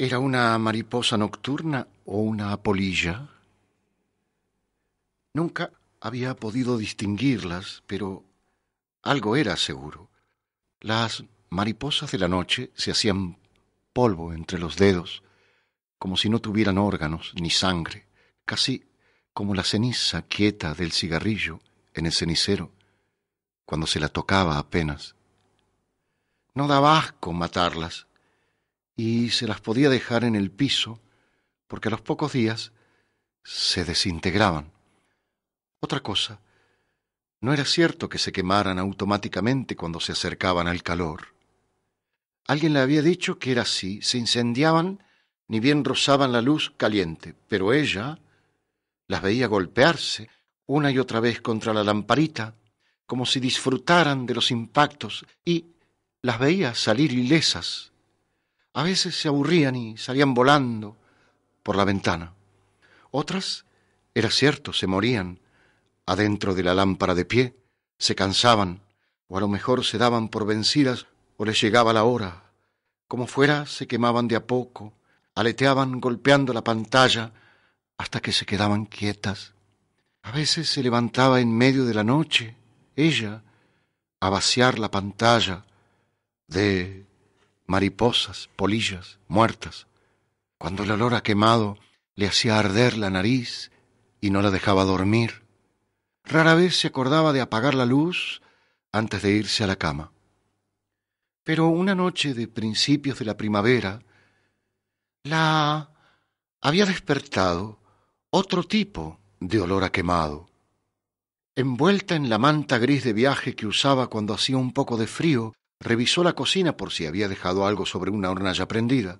¿Era una mariposa nocturna o una polilla? Nunca había podido distinguirlas, pero algo era seguro. Las mariposas de la noche se hacían polvo entre los dedos, como si no tuvieran órganos ni sangre, casi como la ceniza quieta del cigarrillo en el cenicero, cuando se la tocaba apenas. No daba asco matarlas, y se las podía dejar en el piso porque a los pocos días se desintegraban. Otra cosa, no era cierto que se quemaran automáticamente cuando se acercaban al calor. Alguien le había dicho que era así, se incendiaban ni bien rozaban la luz caliente, pero ella las veía golpearse una y otra vez contra la lamparita, como si disfrutaran de los impactos, y las veía salir ilesas a veces se aburrían y salían volando por la ventana. Otras, era cierto, se morían adentro de la lámpara de pie, se cansaban, o a lo mejor se daban por vencidas, o les llegaba la hora. Como fuera, se quemaban de a poco, aleteaban golpeando la pantalla hasta que se quedaban quietas. A veces se levantaba en medio de la noche, ella, a vaciar la pantalla de mariposas, polillas, muertas, cuando el olor a quemado le hacía arder la nariz y no la dejaba dormir. Rara vez se acordaba de apagar la luz antes de irse a la cama. Pero una noche de principios de la primavera, la había despertado otro tipo de olor a quemado. Envuelta en la manta gris de viaje que usaba cuando hacía un poco de frío, Revisó la cocina por si había dejado algo sobre una hornalla prendida.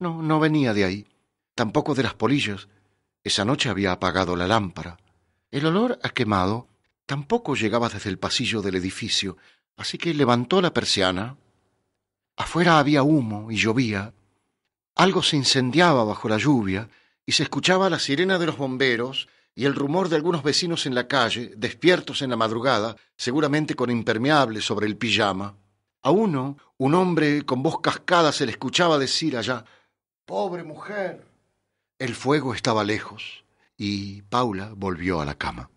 No, no venía de ahí, tampoco de las polillas. Esa noche había apagado la lámpara. El olor a quemado tampoco llegaba desde el pasillo del edificio, así que levantó la persiana. Afuera había humo y llovía. Algo se incendiaba bajo la lluvia y se escuchaba la sirena de los bomberos y el rumor de algunos vecinos en la calle, despiertos en la madrugada, seguramente con impermeables sobre el pijama. A uno, un hombre con voz cascada se le escuchaba decir allá, Pobre mujer. El fuego estaba lejos y Paula volvió a la cama.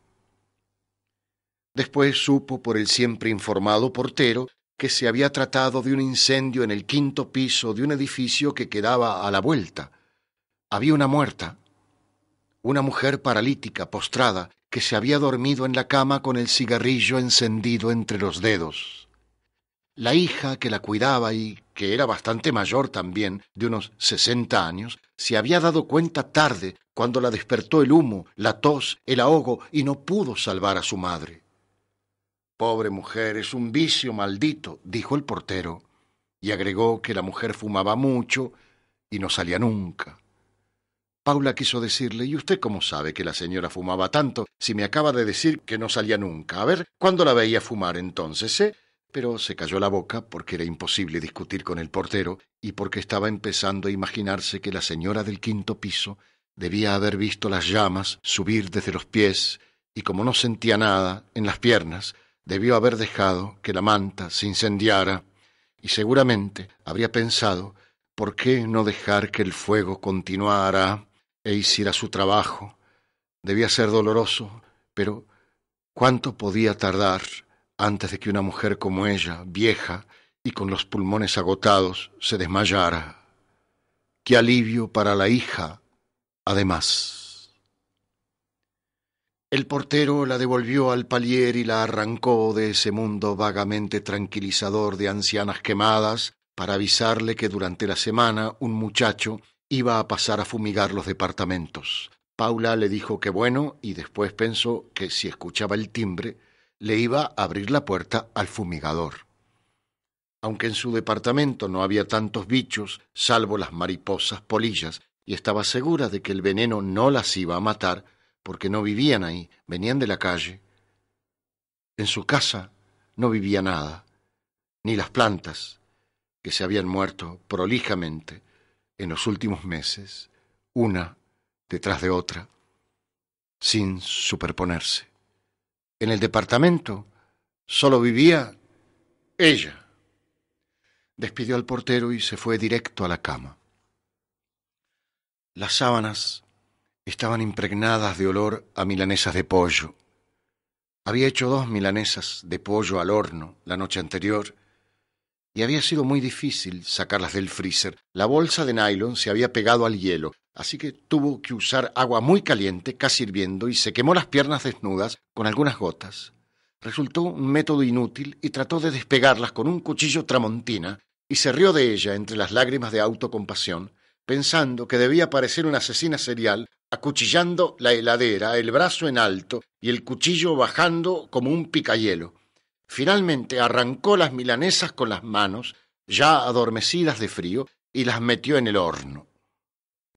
Después supo por el siempre informado portero que se había tratado de un incendio en el quinto piso de un edificio que quedaba a la vuelta. Había una muerta, una mujer paralítica, postrada, que se había dormido en la cama con el cigarrillo encendido entre los dedos. La hija que la cuidaba y que era bastante mayor también, de unos sesenta años, se había dado cuenta tarde cuando la despertó el humo, la tos, el ahogo y no pudo salvar a su madre. Pobre mujer, es un vicio maldito, dijo el portero, y agregó que la mujer fumaba mucho y no salía nunca. Paula quiso decirle, ¿y usted cómo sabe que la señora fumaba tanto si me acaba de decir que no salía nunca? A ver, ¿cuándo la veía fumar entonces, eh? pero se cayó la boca porque era imposible discutir con el portero y porque estaba empezando a imaginarse que la señora del quinto piso debía haber visto las llamas subir desde los pies y como no sentía nada en las piernas, debió haber dejado que la manta se incendiara y seguramente habría pensado por qué no dejar que el fuego continuara e hiciera su trabajo. Debía ser doloroso, pero ¿cuánto podía tardar? antes de que una mujer como ella, vieja y con los pulmones agotados, se desmayara. Qué alivio para la hija, además. El portero la devolvió al palier y la arrancó de ese mundo vagamente tranquilizador de ancianas quemadas para avisarle que durante la semana un muchacho iba a pasar a fumigar los departamentos. Paula le dijo que bueno y después pensó que si escuchaba el timbre, le iba a abrir la puerta al fumigador. Aunque en su departamento no había tantos bichos, salvo las mariposas polillas, y estaba segura de que el veneno no las iba a matar, porque no vivían ahí, venían de la calle. En su casa no vivía nada, ni las plantas, que se habían muerto prolijamente en los últimos meses, una detrás de otra, sin superponerse en el departamento solo vivía ella. Despidió al portero y se fue directo a la cama. Las sábanas estaban impregnadas de olor a milanesas de pollo. Había hecho dos milanesas de pollo al horno la noche anterior y había sido muy difícil sacarlas del freezer. La bolsa de nylon se había pegado al hielo Así que tuvo que usar agua muy caliente, casi hirviendo, y se quemó las piernas desnudas con algunas gotas. Resultó un método inútil y trató de despegarlas con un cuchillo tramontina y se rió de ella entre las lágrimas de autocompasión, pensando que debía parecer una asesina serial, acuchillando la heladera, el brazo en alto y el cuchillo bajando como un picayelo. Finalmente arrancó las milanesas con las manos, ya adormecidas de frío, y las metió en el horno.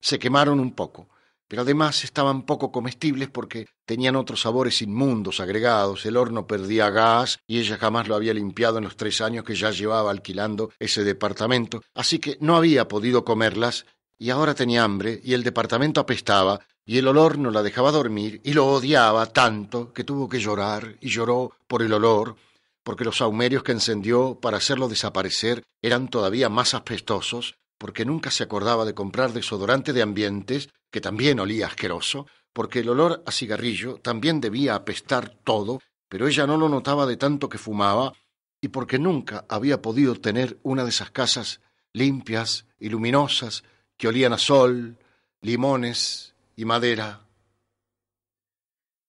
Se quemaron un poco, pero además estaban poco comestibles porque tenían otros sabores inmundos agregados, el horno perdía gas y ella jamás lo había limpiado en los tres años que ya llevaba alquilando ese departamento, así que no había podido comerlas y ahora tenía hambre y el departamento apestaba y el olor no la dejaba dormir y lo odiaba tanto que tuvo que llorar y lloró por el olor, porque los saumerios que encendió para hacerlo desaparecer eran todavía más apestosos porque nunca se acordaba de comprar desodorante de ambientes, que también olía asqueroso, porque el olor a cigarrillo también debía apestar todo, pero ella no lo notaba de tanto que fumaba, y porque nunca había podido tener una de esas casas limpias y luminosas que olían a sol, limones y madera.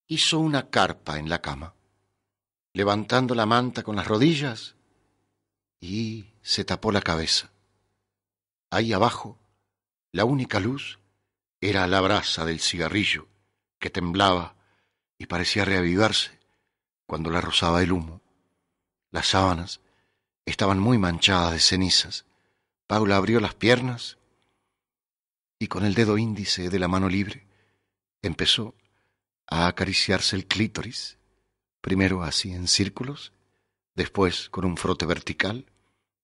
Hizo una carpa en la cama, levantando la manta con las rodillas, y se tapó la cabeza. Ahí abajo, la única luz era la brasa del cigarrillo que temblaba y parecía reavivarse cuando la rozaba el humo. Las sábanas estaban muy manchadas de cenizas. Paula abrió las piernas y con el dedo índice de la mano libre empezó a acariciarse el clítoris, primero así en círculos, después con un frote vertical,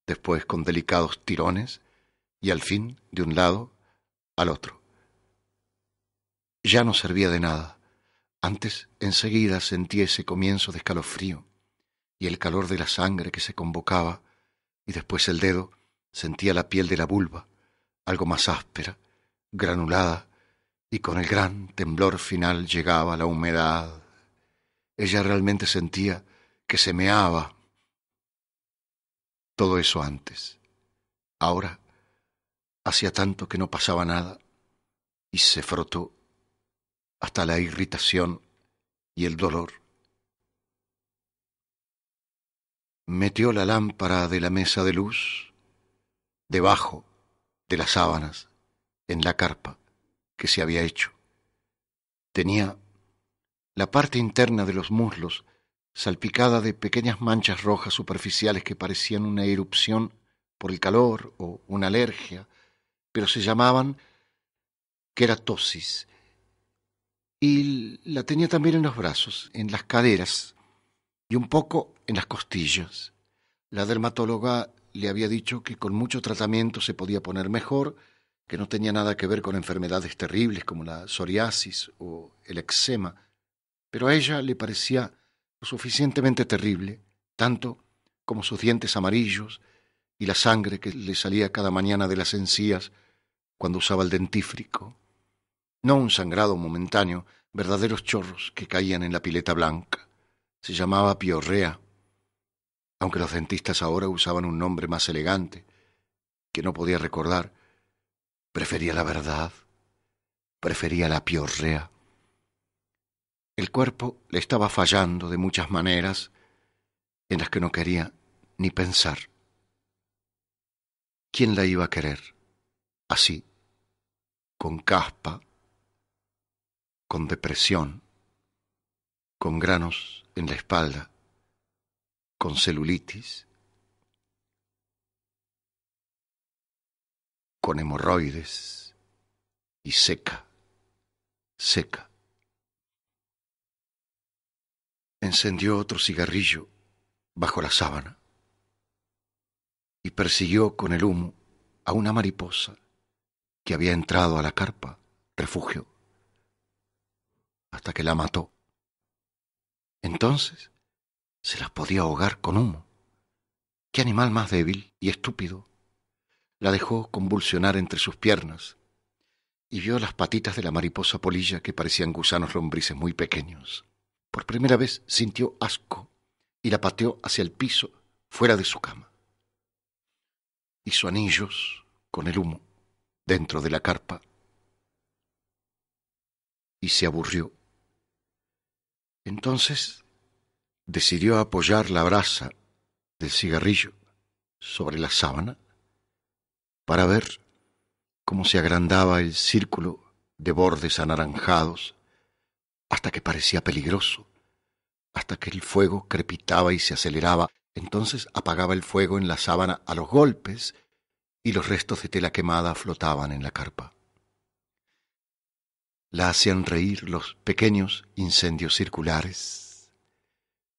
después con delicados tirones, y al fin de un lado al otro. Ya no servía de nada. Antes enseguida sentía ese comienzo de escalofrío y el calor de la sangre que se convocaba, y después el dedo sentía la piel de la vulva, algo más áspera, granulada, y con el gran temblor final llegaba la humedad. Ella realmente sentía que se meaba. Todo eso antes. Ahora Hacía tanto que no pasaba nada y se frotó hasta la irritación y el dolor. Metió la lámpara de la mesa de luz debajo de las sábanas en la carpa que se había hecho. Tenía la parte interna de los muslos salpicada de pequeñas manchas rojas superficiales que parecían una erupción por el calor o una alergia pero se llamaban queratosis. Y la tenía también en los brazos, en las caderas y un poco en las costillas. La dermatóloga le había dicho que con mucho tratamiento se podía poner mejor, que no tenía nada que ver con enfermedades terribles como la psoriasis o el eczema, pero a ella le parecía lo suficientemente terrible, tanto como sus dientes amarillos y la sangre que le salía cada mañana de las encías cuando usaba el dentífrico. No un sangrado momentáneo, verdaderos chorros que caían en la pileta blanca. Se llamaba piorrea, aunque los dentistas ahora usaban un nombre más elegante, que no podía recordar. Prefería la verdad, prefería la piorrea. El cuerpo le estaba fallando de muchas maneras en las que no quería ni pensar. ¿Quién la iba a querer así con caspa, con depresión, con granos en la espalda, con celulitis, con hemorroides y seca, seca. Encendió otro cigarrillo bajo la sábana y persiguió con el humo a una mariposa que había entrado a la carpa, refugio, hasta que la mató. Entonces se las podía ahogar con humo. Qué animal más débil y estúpido. La dejó convulsionar entre sus piernas y vio las patitas de la mariposa polilla que parecían gusanos lombrices muy pequeños. Por primera vez sintió asco y la pateó hacia el piso, fuera de su cama. Hizo anillos con el humo dentro de la carpa y se aburrió. Entonces decidió apoyar la brasa del cigarrillo sobre la sábana para ver cómo se agrandaba el círculo de bordes anaranjados hasta que parecía peligroso, hasta que el fuego crepitaba y se aceleraba. Entonces apagaba el fuego en la sábana a los golpes y los restos de tela quemada flotaban en la carpa. La hacían reír los pequeños incendios circulares.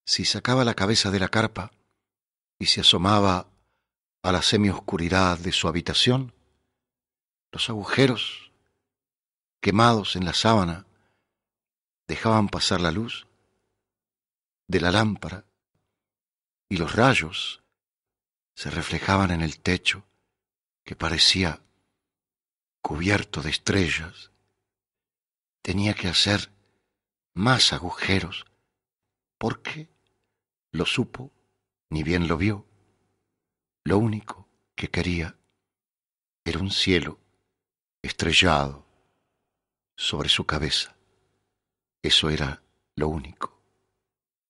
Si sacaba la cabeza de la carpa y se asomaba a la semioscuridad de su habitación, los agujeros quemados en la sábana dejaban pasar la luz de la lámpara y los rayos se reflejaban en el techo que parecía cubierto de estrellas, tenía que hacer más agujeros, porque lo supo, ni bien lo vio. Lo único que quería era un cielo estrellado sobre su cabeza. Eso era lo único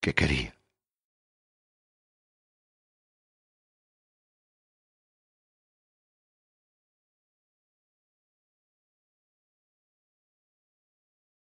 que quería.